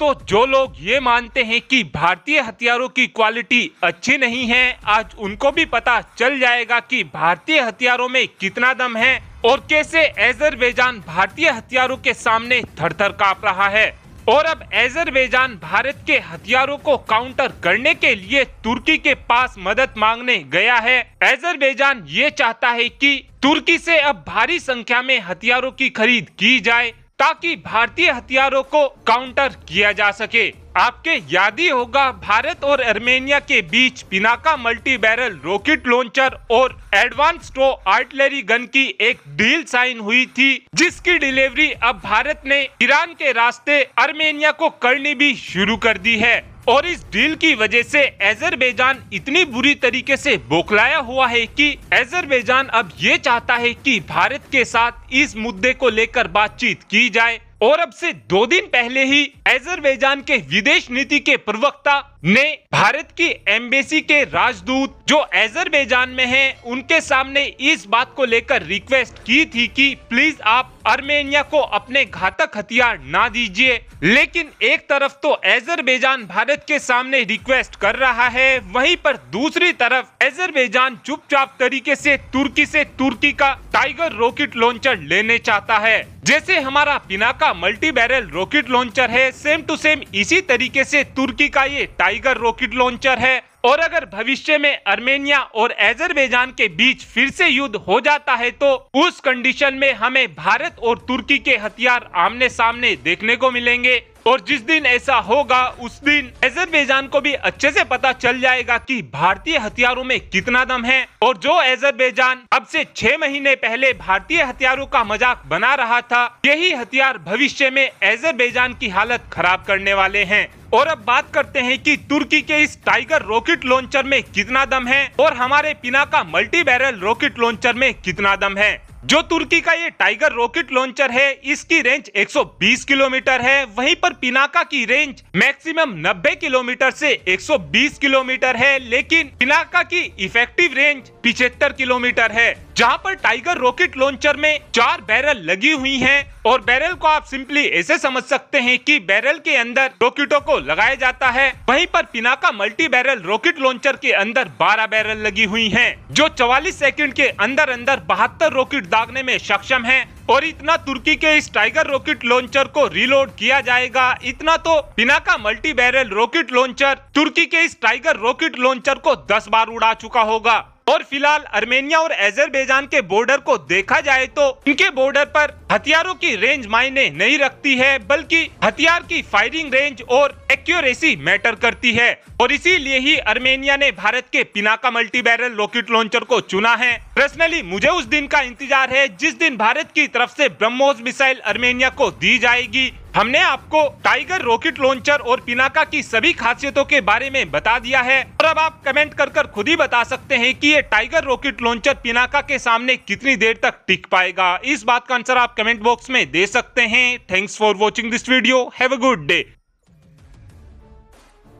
दोस्तों जो लोग ये मानते हैं कि भारतीय हथियारों की क्वालिटी अच्छी नहीं है आज उनको भी पता चल जाएगा कि भारतीय हथियारों में कितना दम है और कैसे एजरबेजान भारतीय हथियारों के सामने थर काप रहा है और अब एजरबेजान भारत के हथियारों को काउंटर करने के लिए तुर्की के पास मदद मांगने गया है एजरबेजान ये चाहता है कि तुर्की से अब भारी संख्या में हथियारों की खरीद की जाए ताकि भारतीय हथियारों को काउंटर किया जा सके आपके याद ही होगा भारत और अर्मेनिया के बीच Pinaka multi barrel rocket launcher और एडवांस टो आर्टिलरी गन की एक डील साइन हुई थी जिसकी डिलीवरी अब भारत ने ईरान के रास्ते अर्मेनिया को करनी भी शुरू कर दी है और इस डील की वजह से अजरबैजान इतनी बुरी तरीके से बोखलाया हुआ है कि अजरबैजान अब ये चाहता है कि भारत के साथ इस मुद्दे को लेकर बातचीत की जाए और अब से दो दिन पहले ही अजरबैजान के विदेश नीति के प्रवक्ता ने भारत की एम्बेसी के राजदूत जो अजरबैजान में हैं उनके सामने इस बात को लेकर रिक्वेस्ट की थी कि प्लीज आप आर्मेनिया को अपने घातक हथियार ना दीजिए लेकिन एक तरफ तो एजरबेजान भारत के सामने रिक्वेस्ट कर रहा है वहीं पर दूसरी तरफ एजरबैजान चुपचाप तरीके से तुर्की से तुर्की का टाइगर रॉकेट लॉन्चर लेने चाहता है जैसे हमारा Pinaka multi barrel rocket launcher है सेम टू सेम इसी तरीके से तुर्की का ये टाइगर रॉकेट लॉन्चर है और अगर भविष्य में अर्मेनिया और एजरबैजान के बीच फिर से युद्ध हो जाता है तो उस कंडीशन में हमें भारत और तुर्की के हथियार आमने सामने देखने को मिलेंगे और जिस दिन ऐसा होगा उस दिन एजरबेजान को भी अच्छे से पता चल जाएगा कि भारतीय हथियारों में कितना दम है और जो एजरबेजान अब से छह महीने पहले भारतीय हथियारों का मजाक बना रहा था यही हथियार भविष्य में एजरबेजान की हालत खराब करने वाले हैं और अब बात करते हैं कि तुर्की के इस टाइगर रॉकेट लॉन्चर में कितना दम है और हमारे पिना का मल्टी बैरल रॉकेट लॉन्चर में कितना दम है जो तुर्की का ये टाइगर रॉकेट लॉन्चर है इसकी रेंज 120 किलोमीटर है वहीं पर पिनाका की रेंज मैक्सिमम 90 किलोमीटर से 120 किलोमीटर है लेकिन पिनाका की इफेक्टिव रेंज 75 किलोमीटर है जहां पर टाइगर रॉकेट लॉन्चर में चार बैरल लगी हुई हैं और बैरल को आप सिंपली ऐसे समझ सकते हैं कि बैरल के अंदर रॉकेटों को लगाया जाता है वहीं पर Pinaka multi barrel rocket launcher के अंदर 12 बैरल लगी हुई हैं जो 44 सेकंड के अंदर अंदर बहत्तर रॉकेट दागने में सक्षम है और इतना तुर्की के इस टाइगर रॉकेट लॉन्चर को रिलोड किया जाएगा इतना तो Pinaka multi barrel rocket launcher तुर्की के इस टाइगर रॉकेट लॉन्चर को 10 बार उड़ा चुका होगा और फिलहाल अर्मेनिया और एजरबैजान के बॉर्डर को देखा जाए तो इनके बॉर्डर पर हथियारों की रेंज मायने नहीं रखती है बल्कि हथियार की फायरिंग रेंज और एक्यूरेसी मैटर करती है और इसीलिए ही अर्मेनिया ने भारत के Pinaka multi barrel rocket launcher को चुना है पर्सनली मुझे उस दिन का इंतजार है जिस दिन भारत की तरफ से ब्रह्मोस मिसाइल अर्मेनिया को दी जाएगी हमने आपको टाइगर रॉकेट लॉन्चर और पिनाका की सभी खासियतों के बारे में बता दिया है और अब आप कमेंट कर कर खुद ही बता सकते हैं कि ये टाइगर रॉकेट लॉन्चर पिनाका के सामने कितनी देर तक टिक पाएगा इस बात का आंसर आप कमेंट बॉक्स में दे सकते हैं thanks for watching this video have a good day